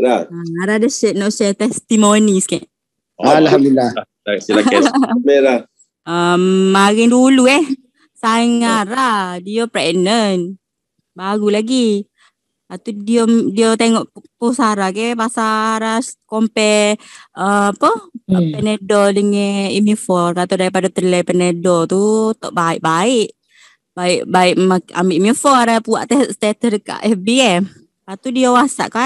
Ra. Ha, ah, ada share nak share testimoni sikit. Oh, Alhamdulillah. Silakan. Merah. Um, dulu eh. Sangat Ra, ah. lah, dia pregnant. Baru lagi. Atu dia dia tengok post Sarah ke pasal Sarah compare uh, apa hmm. Panadol dengan Imifor Kata daripada terlai Panadol tu Tak baik-baik Baik-baik ambil Imifor lah, Buat test status dekat FBM atau dia whatsapp ke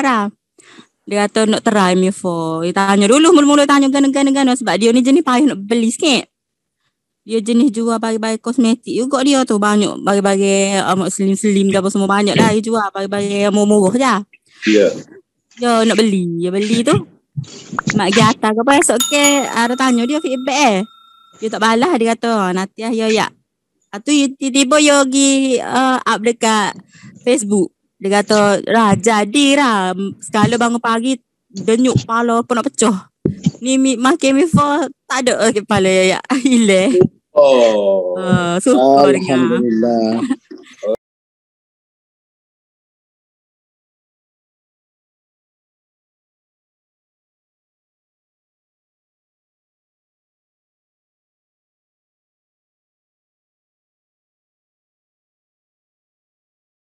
Dia kata nak try Imifor Dia tanya dulu Mula-mula tanya gana-gana Sebab dia ni jenis payah nak beli sikit dia jenis jual bagi-bagi kosmetik juga dia tu banyak bagi-bagi um, eh, slim-slim dan semua banyak lah dia jual bagi-bagi murah-murah je. Ya. Yeah. Dia nak beli, dia beli tu. Mak pergi atas ke apa esok ke ada ah, tanya dia feedback eh. Dia tak balas dia kata oh, nanti ah ya ya. Atu tiba-tiba yo pergi uh, up dekat Facebook. Dia kata lah jadi lah sekali bangun pagi denyuk kepala pun nak pecah. Ni mi, makin mifo tak ada eh, kepala ya ya. Hilang. Oh. Uh, Alhamdulillah.